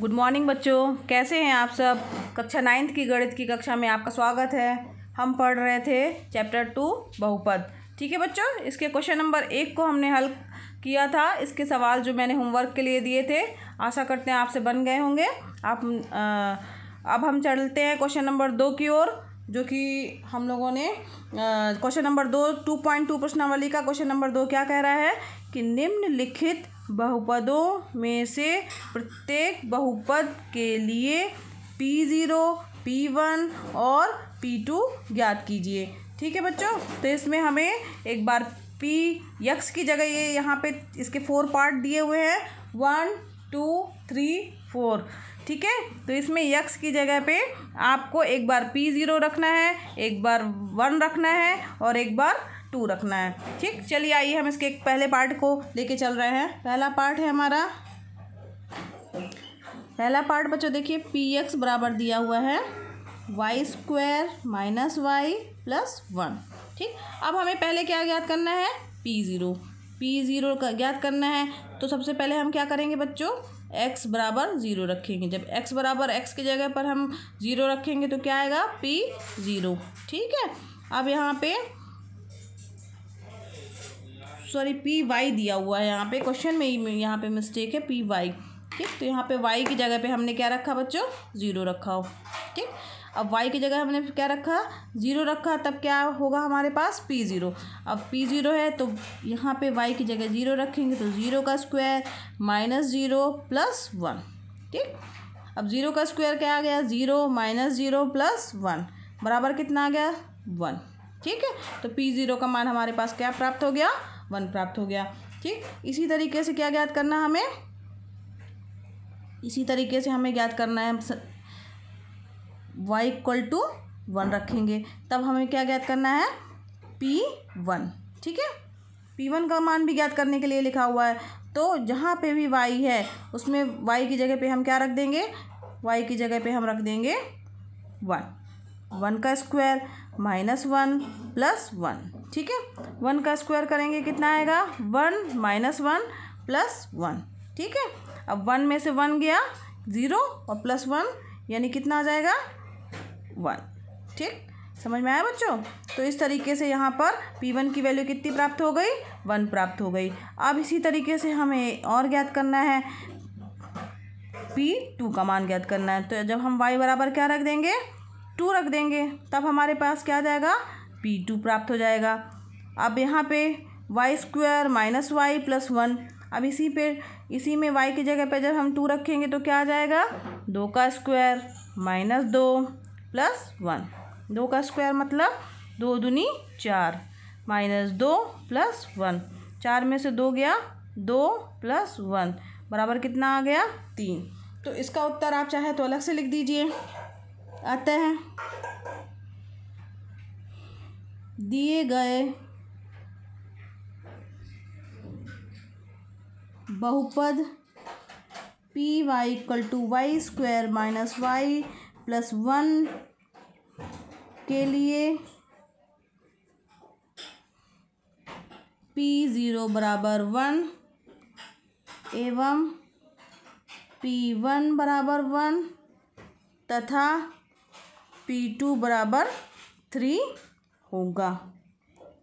good morning बच्चों कैसे हैं आप सब कक्षा नाइन्थ की गणित की कक्षा में आपका स्वागत है हम पढ़ रहे थे चैप्टर टू बहुपद ठीक है बच्चों इसके क्वेश्चन नंबर एक को हमने हल किया था इसके सवाल जो मैंने होमवर्क के लिए दिए थे आशा करते हैं आपसे बन गए होंगे आप आ, अब हम चलते हैं क्वेश्चन नंबर दो की ओर जो कि हम लोगों ने क्वेश्चन नंबर दो टू पॉइंट टू प्रश्नावली का क्वेश्चन नंबर दो क्या कह रहा है कि निम्नलिखित बहुपदों में से प्रत्येक बहुपद के लिए पी ज़ीरो पी वन और पी टू ज्ञात कीजिए ठीक है बच्चों तो इसमें हमें एक बार पी यक्स की जगह ये यहाँ पे इसके फोर पार्ट दिए हुए हैं वन टू थ्री फोर ठीक है तो इसमें यक्स की जगह पे आपको एक बार पी ज़ीरो रखना है एक बार वन रखना है और एक बार टू रखना है ठीक चलिए आइए हम इसके पहले पार्ट को लेके चल रहे हैं पहला पार्ट है हमारा पहला पार्ट बच्चों देखिए पी एक्स बराबर दिया हुआ है Y square minus Y plus one ठीक अब हमें पहले क्या ज्ञात करना है पी ज़ीरो पी ज़ीरो का ज्ञात करना है तो सबसे पहले हम क्या करेंगे बच्चों एक्स बराबर ज़ीरो रखेंगे जब एक्स बराबर एक्स की जगह पर हम ज़ीरो रखेंगे तो क्या आएगा पी ज़ीरो ठीक है अब यहाँ पे सॉरी पी वाई दिया हुआ है यहाँ पे क्वेश्चन में यहाँ पे मिस्टेक है पी वाई ठीक तो यहाँ पे वाई की जगह पे हमने क्या रखा बच्चों ज़ीरो रखा हो ठीक अब वाई की जगह हमने क्या रखा ज़ीरो रखा तब क्या होगा हमारे पास पी ज़ीरो अब पी ज़ीरो है तो यहाँ पे वाई की जगह ज़ीरो रखेंगे तो ज़ीरो का square minus zero plus one ठीक अब ज़ीरो का स्क्वायर क्या आ गया zero minus zero plus one बराबर कितना आ गया वन ठीक है तो पी ज़ीरो का मान हमारे पास क्या प्राप्त हो गया वन प्राप्त हो गया ठीक इसी तरीके से क्या ज्ञात करना हमें इसी तरीके से हमें ज्ञात करना है वाई इक्वल टू वन रखेंगे तब हमें क्या ज्ञात करना है पी वन ठीक है पी वन का मान भी ज्ञात करने के लिए लिखा हुआ है तो जहाँ पे भी वाई है उसमें वाई की जगह पे हम क्या रख देंगे वाई की जगह पे हम रख देंगे वन वन का square minus one plus one ठीक है वन का स्क्वायर करेंगे कितना आएगा one minus one plus one ठीक है अब वन में से वन गया ज़ीरो और प्लस वन यानी कितना आ जाएगा वन ठीक समझ में आया बच्चों तो इस तरीके से यहाँ पर P1 की वैल्यू कितनी प्राप्त हो गई वन प्राप्त हो गई अब इसी तरीके से हमें और ज्ञात करना है P2 का मान ज्ञात करना है तो जब हम y बराबर क्या रख देंगे टू रख देंगे तब हमारे पास क्या आ जाएगा पी टू प्राप्त हो जाएगा अब यहाँ पे Y square minus Y plus one अब इसी पे इसी में वाई की जगह पे जब हम टू रखेंगे तो क्या आ जाएगा दो का स्क्वायर माइनस दो प्लस वन दो का स्क्वायर मतलब दो दुनी चार माइनस दो प्लस वन चार में से दो गया दो प्लस वन बराबर कितना आ गया तीन तो इसका उत्तर आप चाहे तो अलग से लिख दीजिए आते हैं दिए गए बहुपद P Y equal to Y square minus Y plus one के लिए पी ज़ीरो बराबर वन एवं पी वन बराबर वन तथा पी टू बराबर थ्री होगा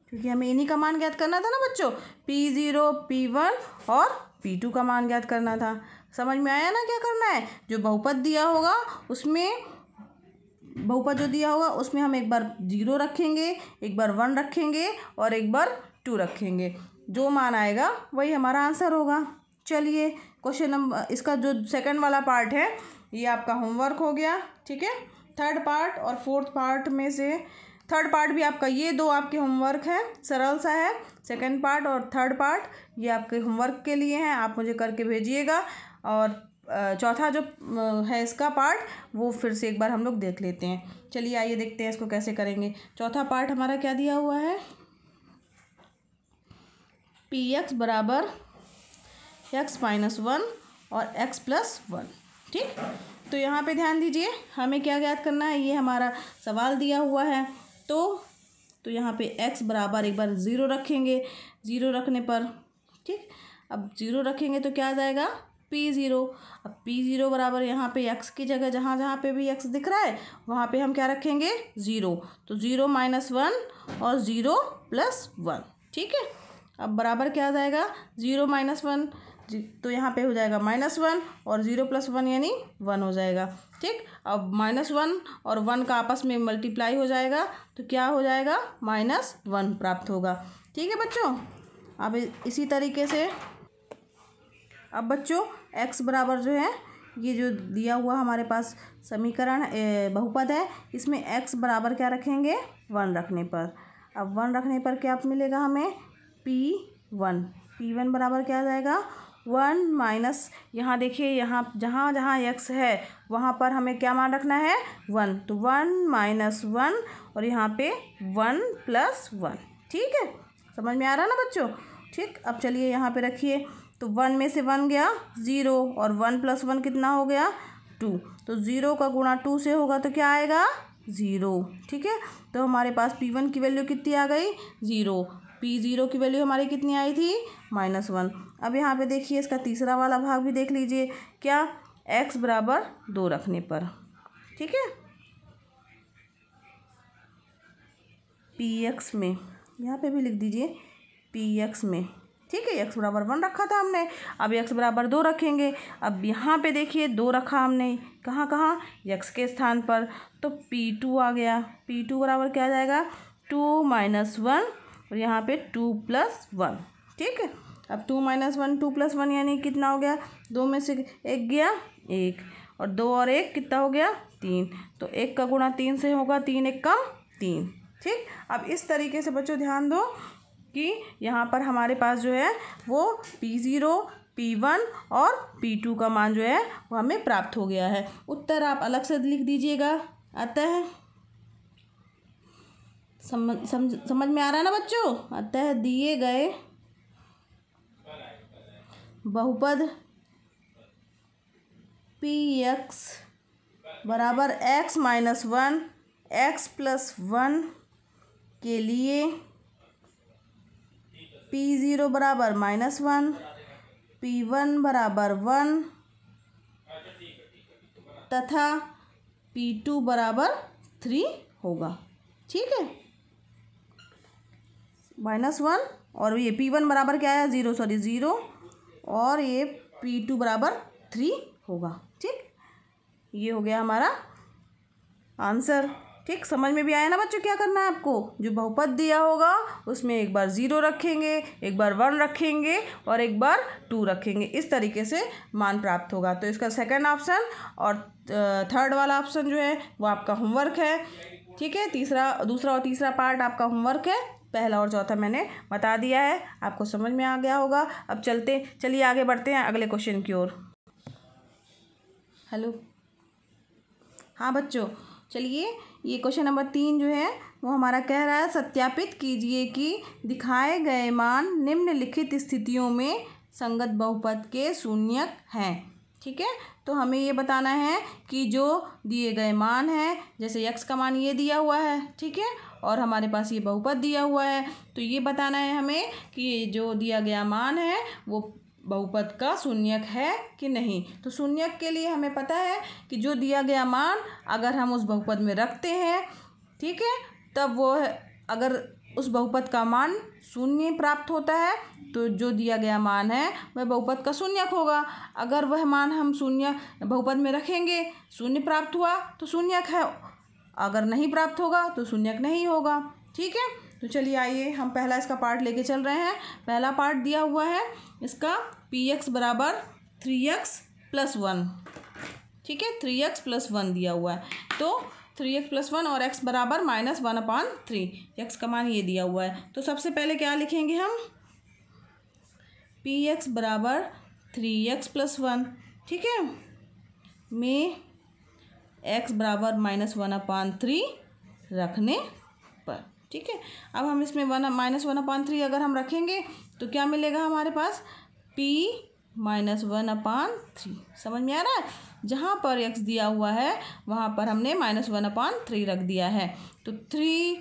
क्योंकि हमें इन्हीं का मान ज्ञात करना था ना बच्चों पी ज़ीरो पी वन और पी टू का मान ज्ञात करना था समझ में आया ना क्या करना है जो बहुपद दिया होगा उसमें बहुपद जो दिया होगा उसमें हम एक बार जीरो रखेंगे एक बार वन रखेंगे और एक बार टू रखेंगे जो मान आएगा वही हमारा आंसर होगा चलिए क्वेश्चन नंबर इसका जो सेकंड वाला पार्ट है ये आपका होमवर्क हो गया ठीक है थर्ड पार्ट और फोर्थ पार्ट में से थर्ड पार्ट भी आपका ये दो आपके होमवर्क हैं सरल सा है सेकेंड पार्ट और थर्ड पार्ट ये आपके होमवर्क के लिए हैं आप मुझे करके भेजिएगा और चौथा जो है इसका पार्ट वो फिर से एक बार हम लोग देख लेते हैं चलिए आइए देखते हैं इसको कैसे करेंगे चौथा पार्ट हमारा क्या दिया हुआ है पी एक्स बराबर एक्स माइनस वन और एक्स प्लस वन ठीक तो यहाँ पे ध्यान दीजिए हमें क्या याद करना है ये हमारा सवाल दिया हुआ है तो तो यहाँ पे x बराबर एक बार ज़ीरो रखेंगे ज़ीरो रखने पर ठीक अब ज़ीरो रखेंगे तो क्या आ जाएगा पी ज़ीरो अब पी ज़ीरो बराबर यहाँ पे x की जगह जहाँ जहाँ पे भी x दिख रहा है वहाँ पे हम क्या रखेंगे ज़ीरो तो ज़ीरो माइनस वन और ज़ीरो प्लस वन ठीक है अब बराबर क्या आ जाएगा ज़ीरो माइनस वन तो यहाँ पे हो जाएगा माइनस वन और ज़ीरो प्लस वन यानी वन हो जाएगा ठीक अब माइनस वन और वन का आपस में मल्टीप्लाई हो जाएगा तो क्या हो जाएगा माइनस वन प्राप्त होगा ठीक है बच्चों अब इसी तरीके से अब बच्चों एक्स बराबर जो है ये जो दिया हुआ हमारे पास समीकरण बहुपद है इसमें एक्स बराबर क्या रखेंगे वन रखने पर अब वन रखने पर क्या मिलेगा हमें पी वन पी वन बराबर क्या आ जाएगा वन माइनस यहाँ देखिए यहाँ जहाँ जहाँ एक्स है वहाँ पर हमें क्या मान रखना है वन तो वन माइनस वन और यहाँ पे वन प्लस वन ठीक है समझ में आ रहा है ना बच्चों ठीक अब चलिए यहाँ पे रखिए तो वन में से वन गया ज़ीरो और वन प्लस वन कितना हो गया टू तो ज़ीरो का गुणा टू से होगा तो क्या आएगा ज़ीरो ठीक है तो हमारे पास पी वन की वैल्यू कितनी आ गई ज़ीरो पी ज़ीरो की वैल्यू हमारी कितनी आई थी माइनस वन अब यहाँ पे देखिए इसका तीसरा वाला भाग भी देख लीजिए क्या एक्स बराबर दो रखने पर ठीक है पी एक्स में यहाँ पे भी लिख दीजिए पी एक्स में ठीक है एक्स बराबर वन रखा था हमने अब एक्स बराबर दो रखेंगे अब यहाँ पे देखिए दो रखा हमने कहाँ कहाँ यक्स के स्थान पर तो पी टू आ गया पी टू बराबर क्या आ जाएगा टू माइनस वन और यहाँ पे टू प्लस वन ठीक है अब two minus one two plus one यानी कितना हो गया दो में से एक गया एक और दो और एक कितना हो गया तीन तो एक का गुणा तीन से होगा तीन एक का तीन ठीक अब इस तरीके से बच्चों ध्यान दो कि यहाँ पर हमारे पास जो है वो पी ज़ीरो पी वन और पी टू का मान जो है वो हमें प्राप्त हो गया है उत्तर आप अलग से लिख दीजिएगा है समझ समझ में आ रहा है ना बच्चों अतः दिए गए बहुपद पी एक्स बराबर X minus one X plus one के लिए पी ज़ीरो बराबर माइनस वन पी वन बराबर वन तथा पी टू बराबर थ्री होगा ठीक है माइनस वन और ये पी वन बराबर क्या आया ज़ीरो सॉरी ज़ीरो और ये पी टू बराबर थ्री होगा ठीक ये हो गया हमारा आंसर ठीक समझ में भी आया ना बच्चों क्या करना है आपको जो बहुपद दिया होगा उसमें एक बार ज़ीरो रखेंगे एक बार वन रखेंगे और एक बार टू रखेंगे इस तरीके से मान प्राप्त होगा तो इसका सेकंड ऑप्शन और थर्ड वाला ऑप्शन जो है वो आपका होमवर्क है ठीक है तीसरा दूसरा और तीसरा पार्ट आपका होमवर्क है पहला और चौथा मैंने बता दिया है आपको समझ में आ गया होगा अब चलते चलिए आगे बढ़ते हैं अगले क्वेश्चन की ओर हेलो हाँ बच्चों चलिए ये क्वेश्चन नंबर तीन जो है वो हमारा कह रहा है सत्यापित कीजिए कि दिखाए गए मान निम्नलिखित स्थितियों में संगत बहुपद के शून्यक हैं ठीक है तो हमें ये बताना है कि जो दिए गए मान हैं जैसे यक्ष का मान ये दिया हुआ है ठीक है और हमारे पास ये बहुपद दिया हुआ है तो ये बताना है हमें कि जो दिया गया मान है वो बहुपद का शून्यक है कि नहीं तो शून्यक के लिए हमें पता है कि जो दिया गया मान अगर हम उस बहुपद में रखते हैं ठीक है तब वो अगर उस बहुपद का मान शून्य प्राप्त होता है तो जो दिया गया मान है वह बहुपद का शून्यक होगा अगर वह मान हम शून्य बहुपद में रखेंगे शून्य प्राप्त हुआ तो शून्यक है अगर नहीं प्राप्त होगा तो शून्यक नहीं होगा ठीक है तो चलिए आइए हम पहला इसका पार्ट लेके चल रहे हैं पहला पार्ट दिया हुआ है इसका पी एक्स बराबर थ्री एक्स प्लस वन ठीक है थ्री एक्स प्लस वन दिया हुआ है तो थ्री एक्स प्लस वन और एक्स बराबर minus one upon three X का मान ये दिया हुआ है तो सबसे पहले क्या लिखेंगे हम पी एक्स बराबर थ्री एक्स प्लस वन ठीक है में एक्स बराबर माइनस वन अपान थ्री रखने पर ठीक है अब हम इसमें one minus one upon three अगर हम रखेंगे तो क्या मिलेगा हमारे पास P minus one upon three समझ में आ रहा है जहाँ पर एक्स दिया हुआ है वहाँ पर हमने माइनस वन अपान थ्री रख दिया है तो थ्री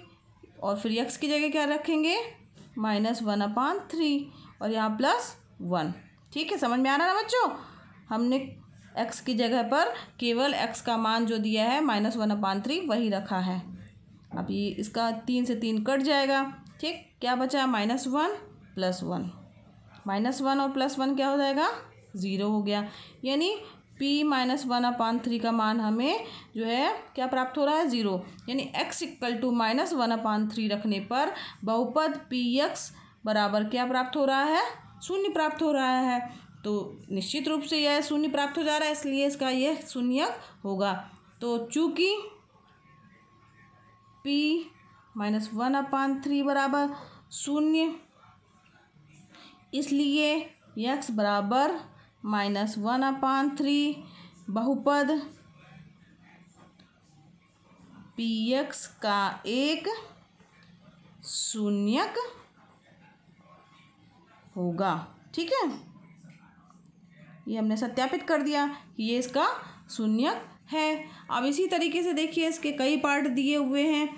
और फिर एक्स की जगह क्या रखेंगे माइनस वन अपान थ्री और यहाँ प्लस वन ठीक है समझ में आ रहा है ना बच्चों हमने एक्स की जगह पर केवल एक्स का मान जो दिया है माइनस वन अपान थ्री वही रखा है अब ये इसका तीन से तीन कट जाएगा ठीक क्या बचा minus one plus one minus one और प्लस वन क्या हो जाएगा ज़ीरो हो गया यानी P minus one upon three का मान हमें जो है क्या प्राप्त हो रहा है ज़ीरो यानी X equal to minus one upon three रखने पर बहुपद पी एक्स बराबर क्या प्राप्त हो रहा है शून्य प्राप्त हो रहा है तो निश्चित रूप से यह शून्य प्राप्त हो जा रहा है इसलिए इसका यह शून्य होगा तो चूंकि P minus one upon three बराबर शून्य इसलिए x बराबर माइनस वन अपान थ्री बहुपद पी एक्स का एक शून्यक होगा ठीक है ये हमने सत्यापित कर दिया कि ये इसका शून्य है अब इसी तरीके से देखिए इसके कई पार्ट दिए हुए हैं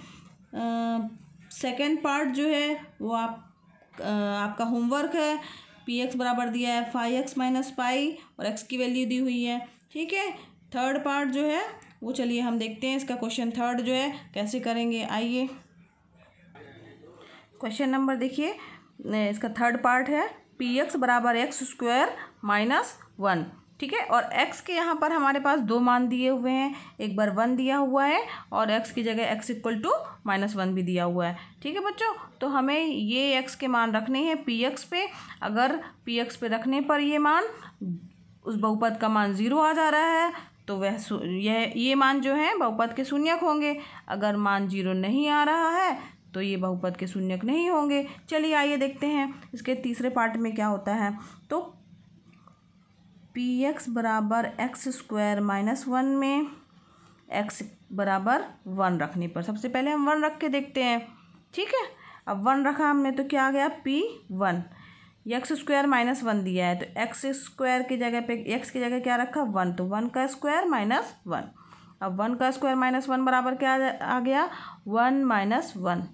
सेकेंड पार्ट जो है वो आप आ, आपका होमवर्क है पी एक्स बराबर दिया है फाइव एक्स माइनस फाइव और एक्स की वैल्यू दी हुई है ठीक है थर्ड पार्ट जो है वो चलिए हम देखते हैं इसका क्वेश्चन थर्ड जो है कैसे करेंगे आइए क्वेश्चन नंबर देखिए इसका थर्ड पार्ट है पी एक्स बराबर एक्स स्क्वायर माइनस वन ठीक है और x के यहाँ पर हमारे पास दो मान दिए हुए हैं एक बार वन दिया हुआ है और x की जगह x equal to minus one भी दिया हुआ है ठीक है बच्चों तो हमें ये x के मान रखने हैं पी एक्स पे अगर पी एक्स पे रखने पर ये मान उस बहुपद का मान ज़ीरो आ जा रहा है तो वह यह ये मान जो है बहुपद के शून्यक होंगे अगर मान जीरो नहीं आ रहा है तो ये बहुपद के शून्यक नहीं होंगे चलिए आइए देखते हैं इसके तीसरे पार्ट में क्या होता है तो पी एक्स बराबर एक्स स्क्वायर माइनस वन में एक्स बराबर वन रखने पर सबसे पहले हम वन रख के देखते हैं ठीक है अब वन रखा हमने तो क्या आ गया P one X square minus one दिया है तो एक्स स्क्वायर की जगह पे एक्स की जगह क्या रखा वन तो वन का स्क्वायर माइनस वन अब वन का स्क्वायर माइनस वन बराबर क्या आ गया one minus one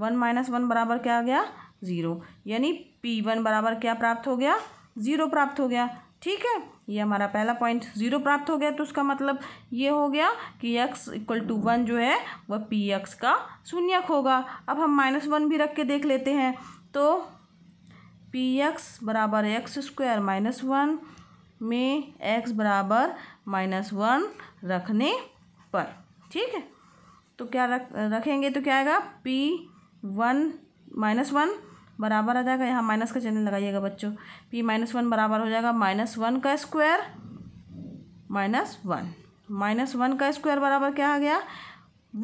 one minus one बराबर क्या आ गया ज़ीरो यानी पी वन बराबर क्या प्राप्त हो गया ज़ीरो प्राप्त हो गया ठीक है ये हमारा पहला पॉइंट जीरो प्राप्त हो गया तो उसका मतलब ये हो गया कि एक्स इक्वल टू वन जो है वह पी एक्स का शून्यक होगा अब हम माइनस वन भी रख के देख लेते हैं तो पी एक्स बराबर एक्स स्क्वायर माइनस वन में एक्स बराबर माइनस वन रखने पर ठीक है तो क्या रख रखेंगे तो क्या आएगा पी वन माइनस वन बराबर आ जाएगा यहाँ माइनस का चिन्ह लगाइएगा बच्चों पी माइनस वन बराबर हो जाएगा माइनस वन का square minus one minus one का स्क्वायर बराबर क्या आ गया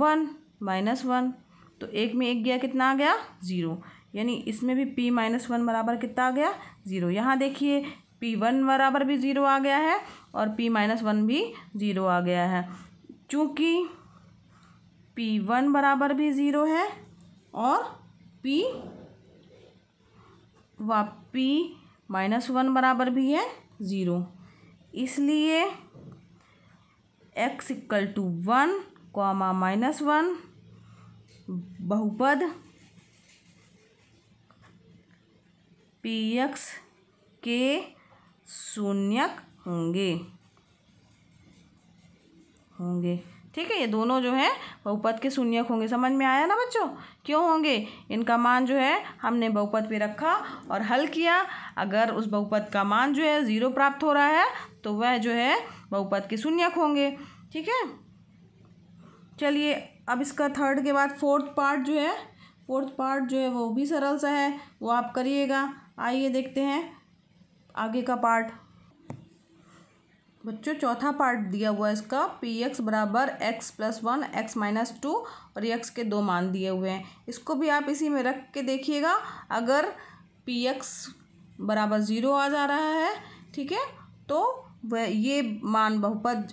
वन माइनस वन तो एक में एक गया कितना आ गया ज़ीरो यानी इसमें भी पी माइनस वन बराबर कितना आ गया ज़ीरो यहाँ देखिए पी वन बराबर भी ज़ीरो आ गया है और पी माइनस वन भी ज़ीरो आ गया है चूँकि पी वन बराबर भी ज़ीरो है और पी व पी माइनस वन बराबर भी है ज़ीरो इसलिए X equal to one comma minus one बहुपद पी एक्स के शून्यक होंगे होंगे ठीक है ये दोनों जो है बहुपद के शून्यक होंगे समझ में आया ना बच्चों क्यों होंगे इनका मान जो है हमने बहुपद पे रखा और हल किया अगर उस बहुपद का मान जो है ज़ीरो प्राप्त हो रहा है तो वह जो है बहुपद के शून्यक होंगे ठीक है चलिए अब इसका थर्ड के बाद फोर्थ पार्ट जो है फोर्थ पार्ट जो है वो भी सरल सा है वो आप करिएगा आइए देखते हैं आगे का पार्ट बच्चों चौथा पार्ट दिया हुआ है इसका पी एक्स बराबर X plus one X minus two और एक्स के दो मान दिए हुए हैं इसको भी आप इसी में रख के देखिएगा अगर पी एक्स बराबर ज़ीरो आ जा रहा है ठीक है तो वह ये मान बहुपद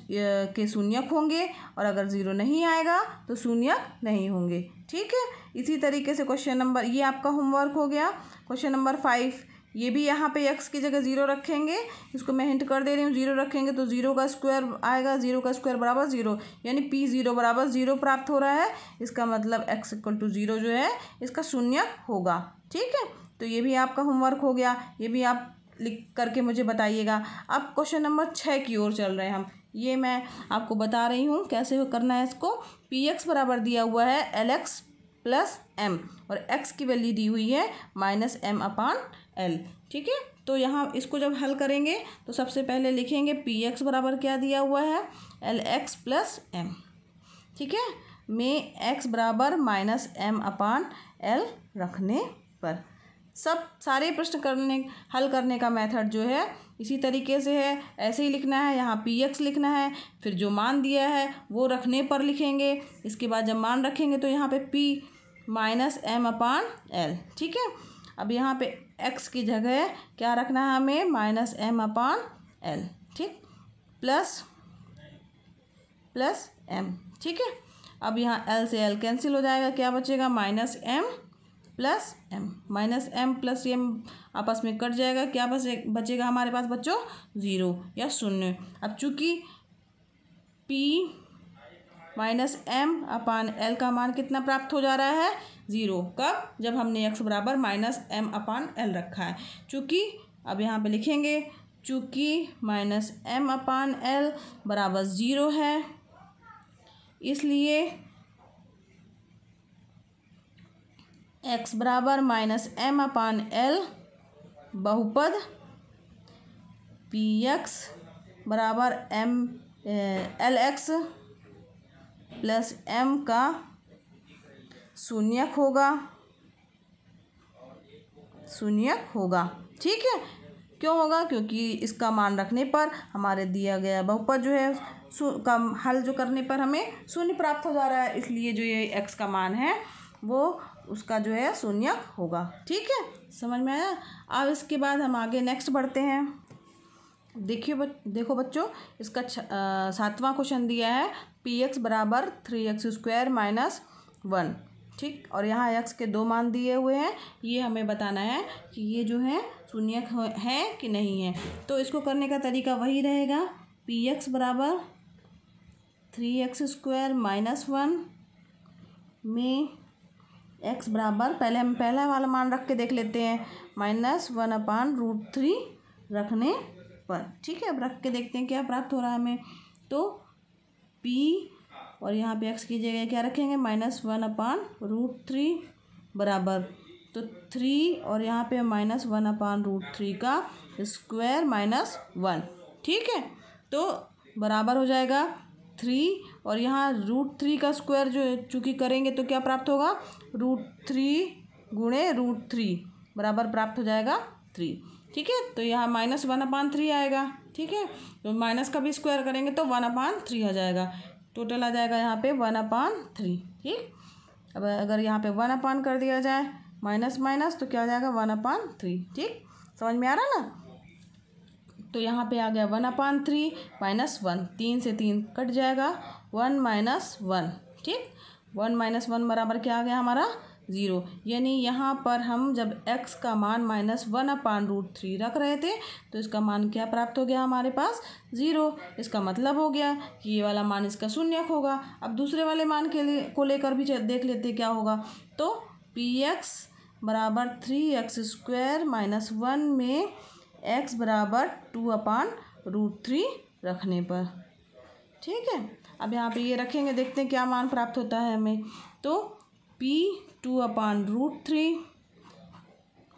के शून्यक होंगे और अगर ज़ीरो नहीं आएगा तो शून्यक नहीं होंगे ठीक है इसी तरीके से क्वेश्चन नंबर ये आपका होमवर्क हो गया क्वेश्चन नंबर फाइव ये भी यहाँ पे एक्स की जगह ज़ीरो रखेंगे इसको मैं हिंट कर दे रही हूँ ज़ीरो रखेंगे तो ज़ीरो का स्क्वायर आएगा ज़ीरो का स्क्वायर बराबर ज़ीरो यानी पी ज़ीरो बराबर ज़ीरो प्राप्त हो रहा है इसका मतलब एक्स इक्वल टू ज़ीरो जो है इसका शून्य होगा ठीक है तो ये भी आपका होमवर्क हो गया ये भी आप लिख करके मुझे बताइएगा अब क्वेश्चन नंबर छः की ओर चल रहे हैं हम ये मैं आपको बता रही हूँ कैसे करना है इसको पी एक्स बराबर दिया हुआ है एल एक्स प्लस एम और एक्स की वैल्यू दी हुई है माइनस एम अपान एल ठीक है तो यहाँ इसको जब हल करेंगे तो सबसे पहले लिखेंगे पी एक्स बराबर क्या दिया हुआ है एल एक्स प्लस एम ठीक है में एक्स बराबर माइनस एम अपान एल रखने पर सब सारे प्रश्न करने हल करने का मेथड जो है इसी तरीके से है ऐसे ही लिखना है यहाँ पी एक्स लिखना है फिर जो मान दिया है वो रखने पर लिखेंगे इसके बाद जब मान रखेंगे तो यहाँ पे P minus M upon L ठीक है अब यहाँ पे एक्स की जगह क्या रखना है हमें माइनस एम अपॉन एल ठीक प्लस प्लस एम ठीक है अब यहाँ एल से एल कैंसिल हो जाएगा क्या बचेगा minus M plus M minus M plus M आपस में कट जाएगा क्या बस बचेगा हमारे पास बच्चों ज़ीरो या शून्य अब चूँकि P minus M upon L का मान कितना प्राप्त हो जा रहा है ज़ीरो कब जब हमने एक्स बराबर माइनस एम अपान एल रखा है चूँकि अब यहाँ पे लिखेंगे चूँकि माइनस एम अपान एल बराबर ज़ीरो है इसलिए एक्स बराबर माइनस एम अपान एल बहुपद पी एक्स बराबर M L X plus M का शून्यक होगा शून्यक होगा ठीक है क्यों होगा क्योंकि इसका मान रखने पर हमारे दिया गया बहुपद जो है का हल जो करने पर हमें शून्य प्राप्त हो जा रहा है इसलिए जो ये एक्स का मान है वो उसका जो है शून्य होगा ठीक है समझ में आया अब इसके बाद हम आगे नेक्स्ट बढ़ते हैं देखिए बच, देखो बच्चों इसका सातवां क्वेश्चन दिया है पी एक्स बराबर three X square minus one ठीक और यहाँ एक्स के दो मान दिए हुए हैं ये हमें बताना है कि ये जो है शून्य है कि नहीं है तो इसको करने का तरीका वही रहेगा पी एक्स बराबर three X square minus one में एक्स बराबर पहले हम पहला वाला मान रख के देख लेते हैं minus one upon root three रखने पर ठीक है अब रख के देखते हैं क्या प्राप्त हो रहा है हमें तो पी और यहाँ पे एक्स की जगह क्या रखेंगे minus one upon root three बराबर तो थ्री और यहाँ पे minus one upon root three का स्क्वायर माइनस वन ठीक है तो बराबर हो जाएगा थ्री और यहाँ रूट थ्री का स्क्वायर जो चूँकि करेंगे तो क्या प्राप्त होगा रूट थ्री गुणे रूट थ्री बराबर प्राप्त हो जाएगा थ्री ठीक है तो यहाँ माइनस वन अपान थ्री आएगा ठीक है माइनस तो का भी स्क्वायर करेंगे तो वन अपान थ्री आ जाएगा टोटल आ जाएगा यहाँ पे वन अपान थ्री ठीक अब अगर यहाँ पे वन अपान कर दिया जाए माइनस माइनस तो क्या आ जाएगा वन अपान थ्री ठीक समझ में आ रहा ना तो यहाँ पे आ गया one upon three minus one तीन से तीन कट जाएगा वन माइनस वन ठीक वन माइनस वन बराबर क्या आ गया हमारा ज़ीरो यानी यहाँ पर हम जब एक्स का मान minus one upon root three रख रहे थे तो इसका मान क्या प्राप्त हो गया हमारे पास ज़ीरो इसका मतलब हो गया कि ये वाला मान इसका शून्य होगा अब दूसरे वाले मान के लिए को लेकर भी देख लेते क्या होगा तो पी एक्स बराबर three X square minus one में एक्स बराबर टू अपान रूट थ्री रखने पर ठीक है अब यहाँ पे ये रखेंगे देखते हैं क्या मान प्राप्त होता है हमें तो P two upon root three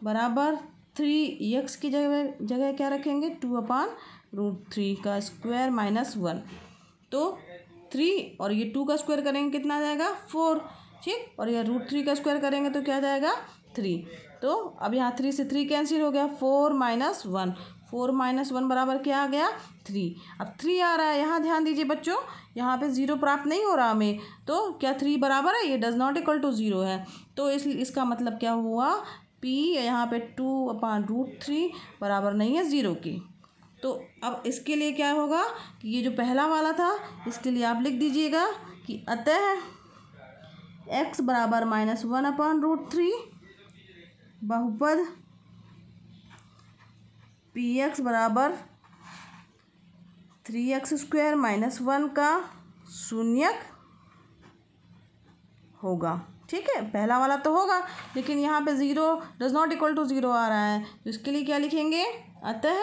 बराबर थ्री यक्स की जगह जगह क्या रखेंगे टू अपान रूट थ्री का स्क्वायर माइनस वन तो थ्री और ये टू का स्क्वायर करेंगे कितना आ जाएगा फोर ठीक और ये रूट थ्री का स्क्वायर करेंगे तो क्या जाएगा थ्री तो अब यहाँ थ्री से थ्री कैंसिल हो गया four minus one four minus one बराबर क्या आ गया थ्री अब थ्री आ रहा है यहाँ ध्यान दीजिए बच्चों यहाँ पे ज़ीरो प्राप्त नहीं हो रहा हमें तो क्या थ्री बराबर है ये does not equal to zero है तो इस इसका मतलब क्या हुआ पी यहाँ पे टू अपॉन रूट थ्री बराबर नहीं है ज़ीरो की तो अब इसके लिए क्या होगा कि ये जो पहला वाला था इसके लिए आप लिख दीजिएगा कि अतः एक्स बराबर minus one upon root three बहुपद पी एक्स बराबर three X square minus one का शून्यक होगा ठीक है पहला वाला तो होगा लेकिन यहाँ पे zero does not equal to zero आ रहा है तो इसके लिए क्या लिखेंगे अतः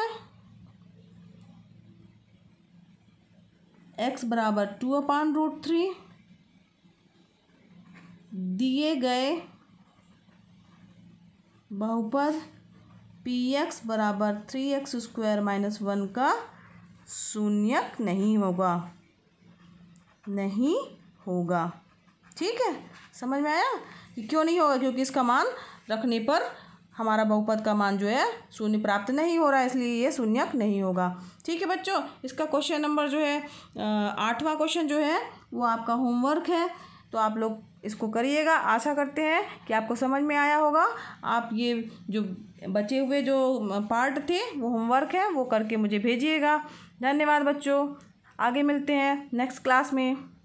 एक्स बराबर टू अपान रूट थ्री दिए गए बहुपद पी एक्स बराबर three X square minus one का शून्यक नहीं होगा नहीं होगा ठीक है समझ में आया कि क्यों नहीं होगा क्योंकि इसका मान रखने पर हमारा बहुपद का मान जो है शून्य प्राप्त नहीं हो रहा है इसलिए ये शून्यक नहीं होगा ठीक है बच्चों इसका क्वेश्चन नंबर जो है आठवां क्वेश्चन जो है वो आपका होमवर्क है तो आप लोग इसको करिएगा आशा करते हैं कि आपको समझ में आया होगा आप ये जो बचे हुए जो पार्ट थे वो होमवर्क है वो करके मुझे भेजिएगा धन्यवाद बच्चों आगे मिलते हैं नेक्स्ट क्लास में